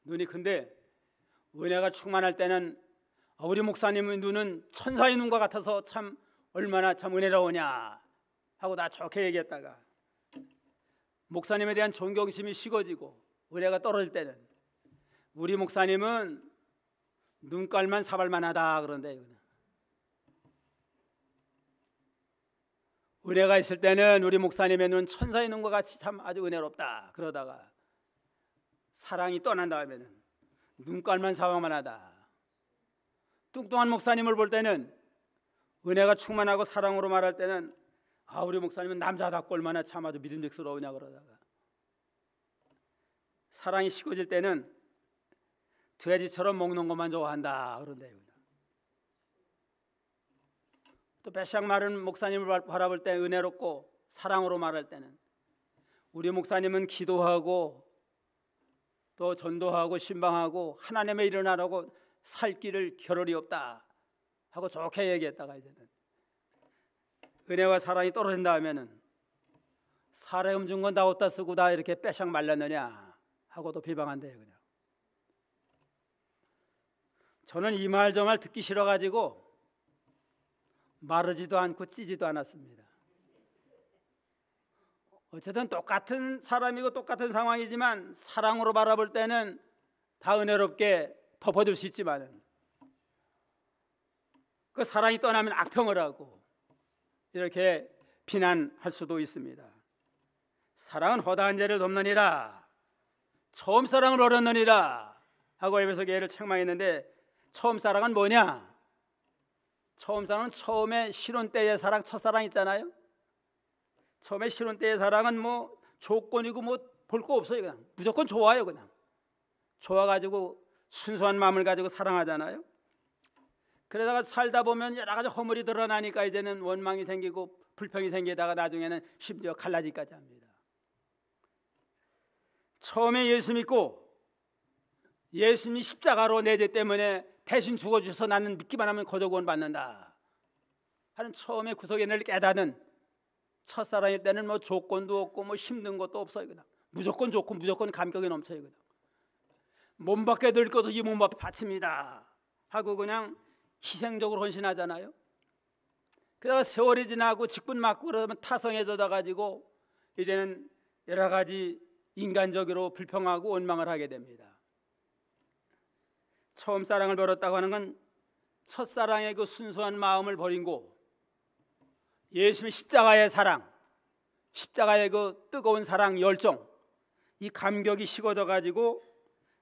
Speaker 2: 눈이 큰데 은혜가 충만할 때는 아, 우리 목사님의 눈은 천사의 눈과 같아서 참 얼마나 참 은혜로우냐 하고 나 좋게 얘기했다가 목사님에 대한 존경심이 식어지고 은혜가 떨어질 때는 우리 목사님은 눈깔만 사발만하다 그런데 은혜가 있을 때는 우리 목사님의 눈 천사의 눈과 같이 참 아주 은혜롭다 그러다가 사랑이 떠난 다음에는 눈깔만 사발만하다 뚱뚱한 목사님을 볼 때는 은혜가 충만하고 사랑으로 말할 때는 아 우리 목사님은 남자답고 얼마나 참아도 믿음직스러우냐 그러다가 사랑이 식어질 때는 돼지처럼 먹는 것만 좋아한다 그런데요. 또 배샹 마른 목사님을 바라볼 때 은혜롭고 사랑으로 말할 때는 우리 목사님은 기도하고 또 전도하고 신방하고 하나님의 일어나라고 살 길을 겨를이 없다 하고 좋게 얘기했다가 이제는 은혜와 사랑이 떨어진다 하면은 살례 음준 건다 없다 쓰고 다 이렇게 빼샥 말랐느냐 하고도 비방한대요 그냥 저는 이 말 정말 듣기 싫어가지고 마르지도 않고 찌지도 않았습니다 어쨌든 똑같은 사람이고 똑같은 상황이지만 사랑으로 바라볼 때는 다 은혜롭게 덮어줄 수 있지만은 그 사랑이 떠나면 악평을 하고 이렇게 비난할 수도 있습니다. 사랑은 허다한 자를 돕느니라 처음 사랑을 어렸느니라 하고 에베소 교를 책망했는데 처음 사랑은 뭐냐? 처음 사랑은 처음에 신혼 때의 사랑, 첫사랑 있잖아요. 처음에 신혼 때의 사랑은 뭐 조건이고 뭐 볼 거 없어요 그냥 무조건 좋아요 그냥 좋아가지고 순수한 마음을 가지고 사랑하잖아요. 그러다가 살다 보면 여러 가지 허물이 드러나니까 이제는 원망이 생기고 불평이 생기다가 나중에는 심지어 갈라지까지 합니다. 처음에 예수 믿고 예수님이 십자가로 내 죄 때문에 대신 죽어주셔서 나는 믿기만 하면 거저구원 받는다 하는 처음에 구속연을 깨닫는 첫사랑일 때는 뭐 조건도 없고 뭐 힘든 것도 없어요 무조건 좋고 무조건 감격이 넘쳐요 몸 밖에 늘 것도 이몸 앞에 바칩니다 하고 그냥 희생적으로 헌신하잖아요 그러다가 세월이 지나고 직분 맞고 그러면 타성해져다 가지고 이제는 여러 가지 인간적으로 불평하고 원망을 하게 됩니다 처음 사랑을 벌었다고 하는 건 첫사랑의 그 순수한 마음을 버리고 예수님의 십자가의 사랑 십자가의 그 뜨거운 사랑 열정 이 감격이 식어져 가지고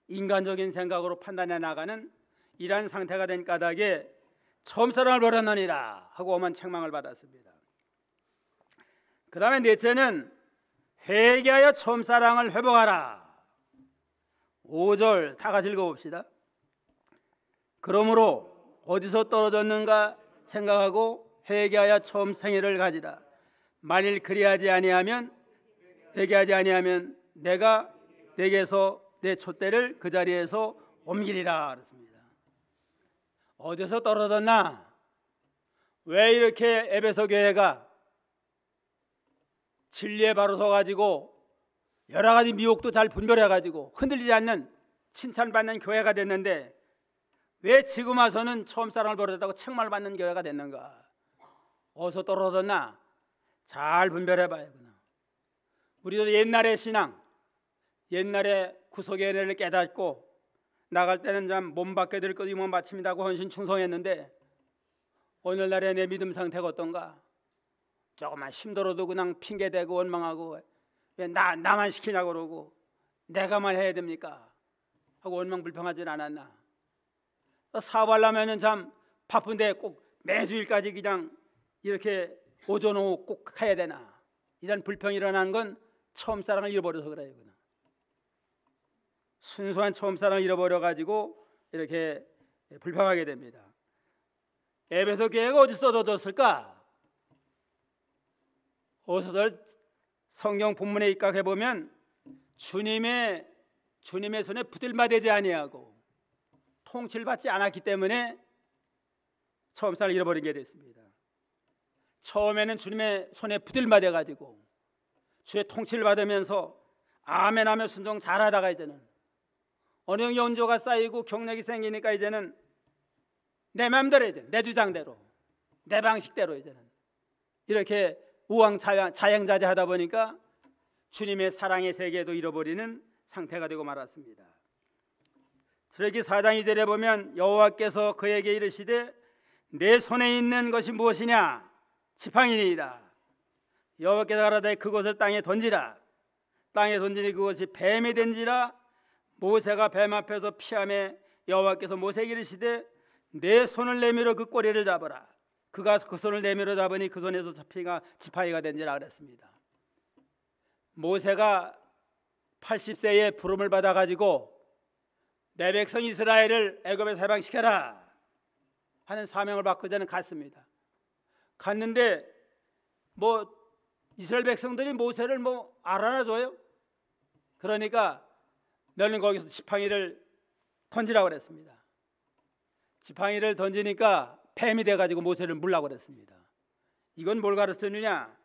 Speaker 2: 인간적인 생각으로 판단해 나가는 이러한 상태가 된 까닭에 처음 사랑을 버렸느니라 하고 엄한 책망을 받았습니다. 그 다음에 넷째는 회개하여 처음 사랑을 회복하라. 5절 다 같이 읽어봅시다. 그러므로 어디서 떨어졌는가 생각하고 회개하여 처음 생애를 가지라. 만일 그리하지 아니하면 회개하지 아니하면 내가 내게서 내 촛대를 그 자리에서 옮기리라 그랬습니다. 어디서 떨어졌나? 왜 이렇게 에베소 교회가 진리에 바로 서가지고 여러 가지 미혹도 잘 분별해가지고 흔들리지 않는 칭찬받는 교회가 됐는데 왜 지금 와서는 처음 사랑을 버렸다고 책말 받는 교회가 됐는가? 어디서 떨어졌나? 잘 분별해봐야 구나. 우리도 옛날의 신앙, 옛날에 구속의 은혜를 깨닫고 나갈 때는 몸 밖에 들 것이면 마침이다고 헌신 충성했는데 오늘날의 내 믿음 상태가 어떤가? 조금만 힘들어도 그냥 핑계대고 원망하고 왜 나 나만 시키냐고 그러고 내가만 해야 됩니까? 하고 원망 불평하진 않았나? 사업하려면참 바쁜데 꼭 매주일까지 그냥 이렇게 오전 오후 꼭 해야 되나? 이런 불평이 일어난 건 처음 사랑을 잃어버려서 그래요. 그냥. 순수한 처음 사랑을 잃어버려 가지고 이렇게 불평하게 됩니다. 에베소 교회가 어디서 얻었을까? 어서들 성경 본문에 입각해 보면 주님의 주님의 손에 부들마 되지 아니하고 통치 받지 않았기 때문에 처음 사랑을 잃어버린 게 됐습니다. 처음에는 주님의 손에 부들마 돼 가지고 주의 통치를 받으면서 아멘하며 순종 잘하다가 이제는 어느 형 연조가 쌓이고 경력이 생기니까 이제는 내 맘대로 이제 내 주장대로 내 방식대로 이제는 이렇게 우왕좌양자재 하다 보니까 주님의 사랑의 세계도 잃어버리는 상태가 되고 말았습니다. 쓰레기 4장 2절에 보면 여호와께서 그에게 이르시되 내 손에 있는 것이 무엇이냐 지팡이니이다. 여호와께서 가라되 그것을 땅에 던지라. 땅에 던지니 그것이 뱀이 된지라 모세가 뱀 앞에서 피함에 여호와께서 모세에게 이르시되 내 손을 내밀어 그 꼬리를 잡아라. 그가 그 손을 내밀어 잡으니 그 손에서 지팡이가 지팡이가 된지라 그랬습니다. 모세가 80세에 부름을 받아 가지고 내 백성 이스라엘을 애굽에서 해방시켜라 하는 사명을 받고 저는 갔습니다. 갔는데 뭐 이스라엘 백성들이 모세를 뭐 알아나 줘요? 그러니까 너는 거기서 지팡이를 던지라고 그랬습니다. 지팡이를 던지니까 뱀이 돼가지고 모세를 물라고 그랬습니다. 이건 뭘 가르쳤느냐?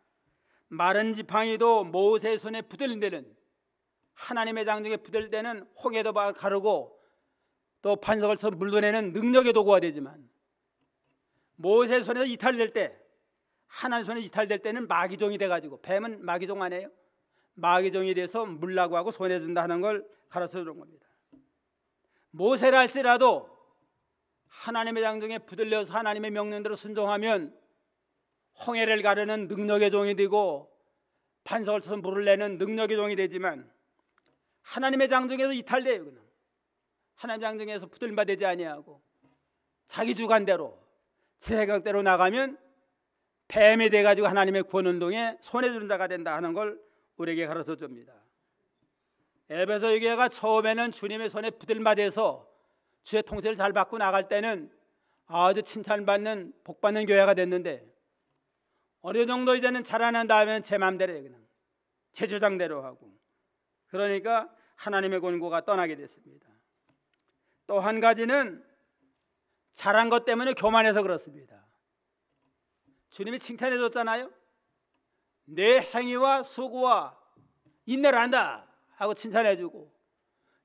Speaker 2: 마른 지팡이도 모세 손에 부들린 데는 하나님의 장중에 부들 때는 홍해도 가르고 또 반석을 쳐 물러내는 능력의 도구가 되지만 모세 손에서 이탈될 때 하나님 손에 이탈될 때는 마귀종이 돼가지고 뱀은 마귀종 아니에요? 마귀종이돼서 물라고 하고 손해준다 하는 걸 가르쳐 주는 겁니다. 모세를 지라도 하나님의 장중에 부들려서 하나님의 명령대로 순종하면 홍해를 가르는 능력의 종이 되고 반석을 쳐서 물을 내는 능력의 종이 되지만 하나님의 장중에서 이탈돼요. 그는. 하나님 장중에서 부들마 되지 아니하고 자기 주관대로 제 생각대로 나가면 뱀이 돼가지고 하나님의 구원 운동에 손해주는 자가 된다 하는 걸 우리에게 가르쳐 줍니다. 에베소 교회가 처음에는 주님의 손에 부들맞아서 주의 통제를 잘 받고 나갈 때는 아주 칭찬받는 복받는 교회가 됐는데 어느 정도 이제는 자라난 다음에는 제 마음대로 그냥 제 주장대로 하고 그러니까 하나님의 권고가 떠나게 됐습니다. 또 한 가지는 잘한 것 때문에 교만해서 그렇습니다. 주님이 칭찬해 줬잖아요. 내 행위와 수고와 인내를 한다 하고 칭찬해주고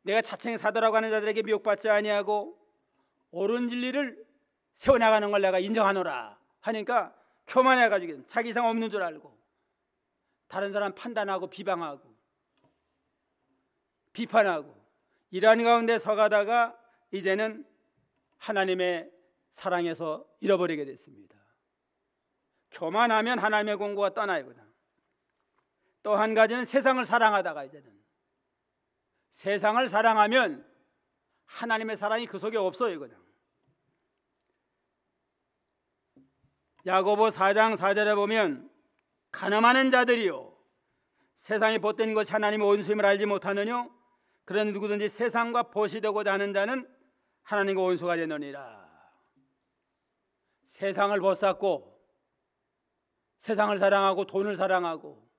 Speaker 2: 내가 자칭 사도라고 하는 자들에게 미혹받지 아니하고 옳은 진리를 세워나가는 걸 내가 인정하노라 하니까 교만해가지고 자기 이상 없는 줄 알고 다른 사람 판단하고 비방하고 비판하고 이러한 가운데 서가다가 이제는 하나님의 사랑에서 잃어버리게 됐습니다. 교만하면 하나님의 공고가 떠나거나 또한 가지는 세상을 사랑하다가 이제는 세상을 사랑하면 하나님의 사랑이 그 속에 없어요, 그냥. 야고보 4장 4절에 보면 가늠하는 자들이요 세상이 벗된 것이 하나님의 온수임을 알지 못하느뇨 그런 누구든지 세상과 보시 되고자 하는 자는 하나님과 온수가 되느니라 세상을 벗었고 세상을 사랑하고 돈을 사랑하고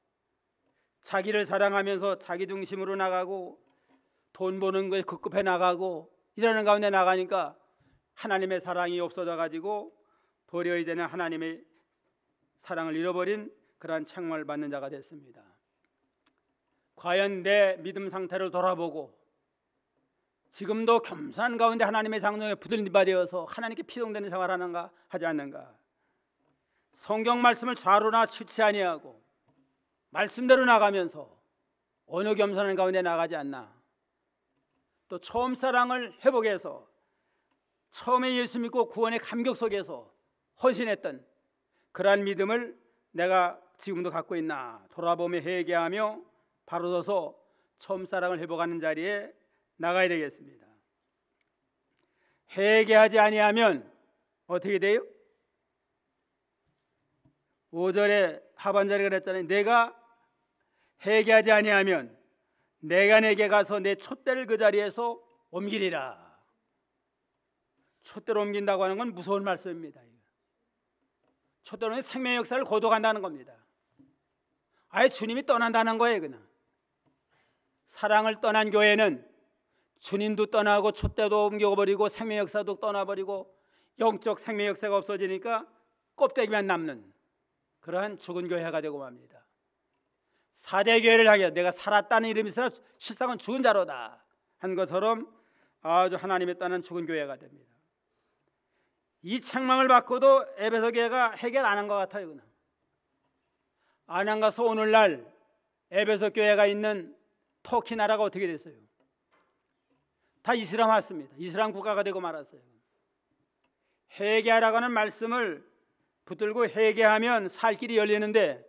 Speaker 2: 자기를 사랑하면서 자기 중심으로 나가고 돈 버는 거에 급급해 나가고 이러는 가운데 나가니까 하나님의 사랑이 없어져 가지고 도리어 이제는 하나님의 사랑을 잃어버린 그러한 책망을 받는 자가 됐습니다. 과연 내 믿음 상태를 돌아보고 지금도 겸손한 가운데 하나님의 장로에 부들리바되어서 하나님께 피동되는 생활하는가 하지 않는가 성경 말씀을 좌로나 치지 아니하고 말씀대로 나가면서 어느 겸손한 가운데 나가지 않나. 또 처음 사랑을 회복해서 처음에 예수 믿고 구원의 감격 속에서 헌신했던 그러한 믿음을 내가 지금도 갖고 있나 돌아보며 회개하며 바로 서서 처음 사랑을 회복하는 자리에 나가야 되겠습니다. 회개하지 아니하면 어떻게 돼요? 5절에 하반절에 그랬잖아요. 내가 회개하지 아니하면 내가 내게 가서 내 촛대를 그 자리에서 옮기리라. 촛대로 옮긴다고 하는 건 무서운 말씀입니다. 촛대로는 생명 역사를 거둬간다는 겁니다. 아예 주님이 떠난다는 거예요, 그냥. 사랑을 떠난 교회는 주님도 떠나고 촛대도 옮겨버리고 생명 역사도 떠나버리고 영적 생명 역사가 없어지니까 껍데기만 남는 그러한 죽은 교회가 되고 맙니다. 사대 교회를 하게 내가 살았다는 이름이 있으나 실상은 죽은 자로다 한 것처럼 아주 하나님의 따는 죽은 교회가 됩니다. 이 책망을 받고도 에베소 교회가 해결 안 한 것 같아요. 그냥. 안양 가서 오늘날 에베소 교회가 있는 터키 나라가 어떻게 됐어요? 다 이슬람 왔습니다. 이슬람 국가가 되고 말았어요. 해개하라고 하는 말씀을 붙들고 해개하면살 길이 열리는데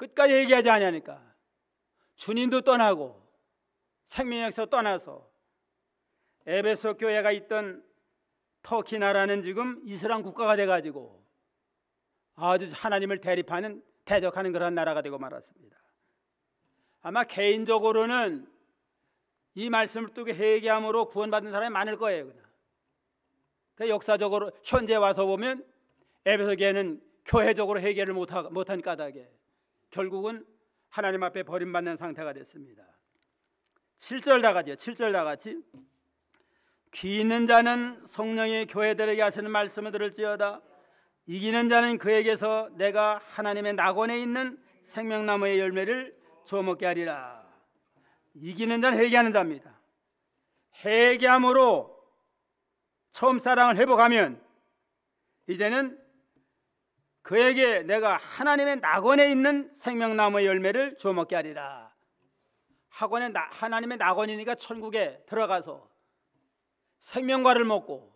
Speaker 2: 끝까지 얘기하지 않으니까 주님도 떠나고 생명에서 떠나서 에베소 교회가 있던 터키 나라는 지금 이슬람 국가가 돼가지고 아주 하나님을 대립하는 대적하는 그런 나라가 되고 말았습니다. 아마 개인적으로는 이 말씀을 통해 회개함으로 구원받은 사람이 많을 거예요. 그냥. 그 역사적으로 현재 와서 보면 에베소 교회는 교회적으로 회개를 못한 까닭에 결국은 하나님 앞에 버림받는 상태가 됐습니다. 7절 다 같이요. 7절 다 같이 귀 있는 자는 성령의 교회들에게 하시는 말씀을 들을지어다 이기는 자는 그에게서 내가 하나님의 낙원에 있는 생명나무의 열매를 주어 먹게 하리라. 이기는 자는 회개하는 자입니다. 회개함으로 처음 사랑을 회복하면 이제는 그에게 내가 하나님의 낙원에 있는 생명나무의 열매를 주어 먹게 하리라. 학원에 나, 하나님의 낙원이니까 천국에 들어가서 생명과를 먹고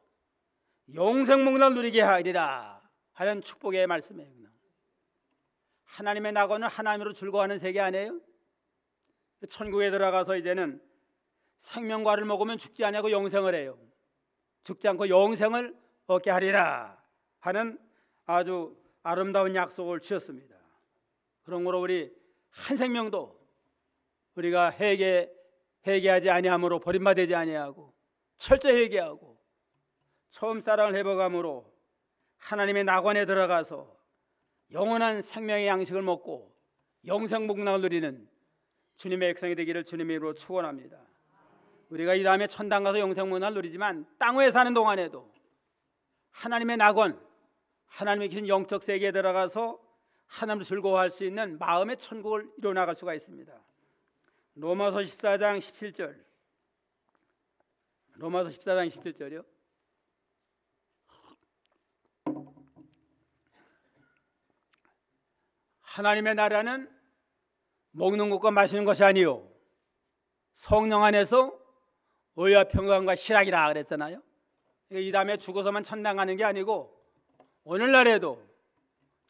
Speaker 2: 영생몽을 누리게 하리라 하는 축복의 말씀이에요. 하나님의 낙원은 하나님으로 즐거워하는 세계 아니에요? 천국에 들어가서 이제는 생명과를 먹으면 죽지 않고 영생을 해요. 죽지 않고 영생을 얻게 하리라 하는 아주 아름다운 약속을 주셨습니다. 그러므로 우리 한 생명도 우리가 회개 회개하지 아니함으로 버림받지 아니하고 철저히 회개하고 처음 사랑을 회복함으로 하나님의 낙원에 들어가서 영원한 생명의 양식을 먹고 영생 복락을 누리는 주님의 백성이 되기를 주님의 이름으로 축원합니다. 우리가 이 다음에 천당 가서 영생 복락을 누리지만 땅 위에 사는 동안에도 하나님의 낙원 하나님의 계신 영적 세계에 들어가서 하나님을 즐거워할 수 있는 마음의 천국을 이뤄나갈 수가 있습니다. 로마서 14장 17절. 로마서 14장 17절이요. 하나님의 나라는 먹는 것과 마시는 것이 아니요 성령 안에서 의와 평강과 희락이라 그랬잖아요. 이 다음에 죽어서만 천당 가는 게 아니고 오늘날에도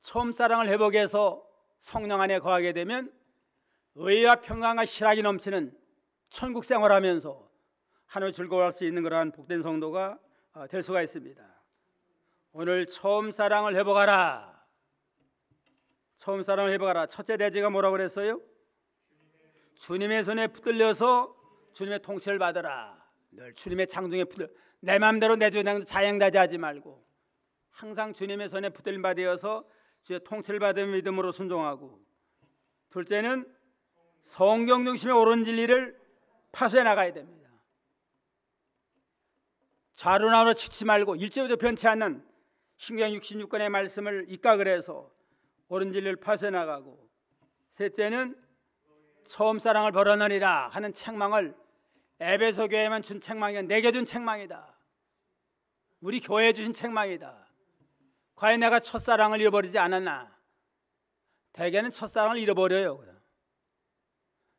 Speaker 2: 처음 사랑을 회복해서 성령 안에 거하게 되면 의와 평강과 실학이 넘치는 천국 생활하면서 하늘 즐거워할 수 있는 그러한 복된 성도가 아, 될 수가 있습니다. 오늘 처음 사랑을 회복하라. 처음 사랑을 회복하라. 첫째 대지가 뭐라고 그랬어요? 주님의 손에 붙들려서 주님의 통치를 받아라. 늘 주님의 장중에 붙들 내 마음대로 내 주장 자행다지 하지 말고 항상 주님의 손에 붙들 바되어서 주의 통치를 받은 믿음으로 순종하고 둘째는 성경 중심의 옳은 진리를 파쇄해 나가야 됩니다. 좌로나로 치지 말고 일제부터 변치 않는 신경 66권의 말씀을 입각을 해서 옳은 진리를 파쇄 나가고 셋째는 처음 사랑을 벌어내리라 하는 책망을 에베소 교회만 준 책망이 내게 준 책망이다. 우리 교회에 주신 책망이다. 과연 내가 첫사랑을 잃어버리지 않았나? 대개는 첫사랑을 잃어버려요.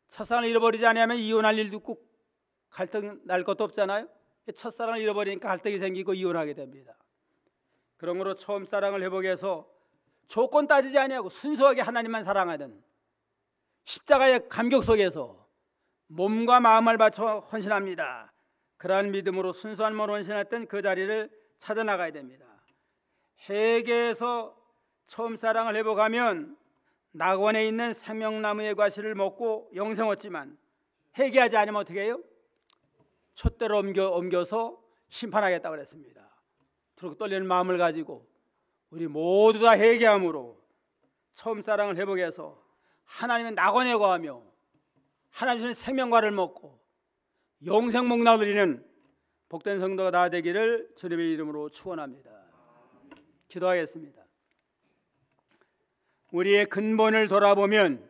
Speaker 2: 첫사랑을 잃어버리지 않으면 이혼할 일도 있 갈등 날 것도 없잖아요. 첫사랑을 잃어버리니까 갈등이 생기고 이혼하게 됩니다. 그런 거로 처음 사랑을 회복해서 조건 따지지 아니하고 순수하게 하나님만 사랑하는 십자가의 감격 속에서 몸과 마음을 바쳐 헌신합니다. 그러한 믿음으로 순수한 몸을 헌신했던 그 자리를 찾아나가야 됩니다. 해개에서 처음 사랑을 회복하면 낙원에 있는 생명나무의 과실을 먹고 영생 얻지만 해개하지 않으면 어떻게 해요? 촛대로 옮겨, 옮겨서 심판하겠다 그랬습니다. 두렵 떨리는 마음을 가지고 우리 모두 다 해계함으로 처음 사랑을 회복해서 하나님의 낙원에 거하며 하나님의 생명과를 먹고 영생 목나들이는 복된 성도가 다 되기를 주님의 이름으로 축원합니다. 기도하겠습니다. 우리의 근본을 돌아보면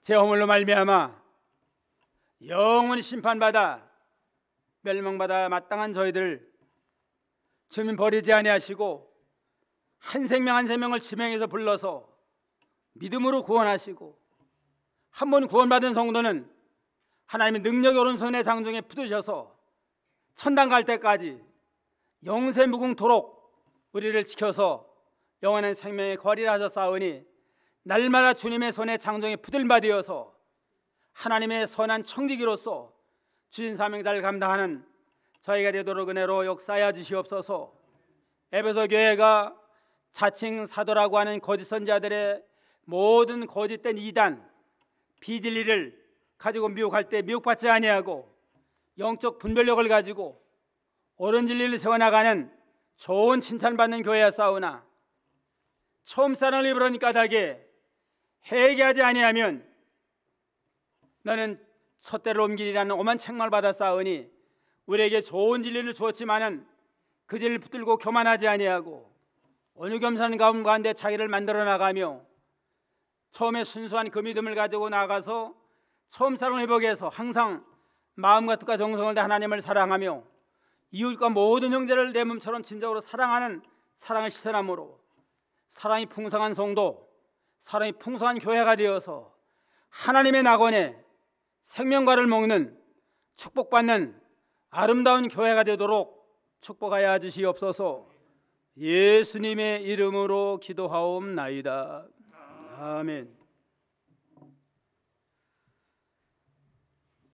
Speaker 2: 제 허물로 말미암아 영원히 심판받아 멸망받아 마땅한 저희들 주님 버리지 아니하시고 한 생명 한 생명을 지명해서 불러서 믿음으로 구원하시고 한 번 구원받은 성도는 하나님의 능력 오른손의 장중에 붙으셔서 천당 갈 때까지 영세 무궁토록 우리를 지켜서 영원한 생명의 거리를 하사 싸니 날마다 주님의 손에 장정이 부들마디어서 하나님의 선한 청지기로서 주신 사명을 감당하는 저희가 되도록 은혜로 역사하여 주시옵소서 에베소 교회가 자칭 사도라고 하는 거짓 선자들의 모든 거짓된 이단 비진리를 가지고 미혹할 때 미혹받지 아니하고 영적 분별력을 가지고 옳은 진리를 세워나가는 좋은 칭찬받는 교회와 싸우나 처음 사랑을 입으는 까닭에 회개하지 아니하면 너는 첫대를 옮기리라는 오만 책망을 받아 싸우니 우리에게 좋은 진리를 주었지만은 그 진리를 붙들고 교만하지 아니하고 어느 겸사는 가운데 자기를 만들어 나가며 처음에 순수한 그 믿음을 가지고 나가서 처음 사랑을 회복해서 항상 마음과 뜻과 정성을 다 하나님을 사랑하며 이웃과 모든 형제를 내 몸처럼 진정으로 사랑하는 사랑을 실천함으로 사랑이 풍성한 성도, 사랑이 풍성한 교회가 되어서 하나님의 낙원에 생명과를 먹는 축복받는 아름다운 교회가 되도록 축복하여 주시옵소서. 예수님의 이름으로 기도하옵나이다. 아멘.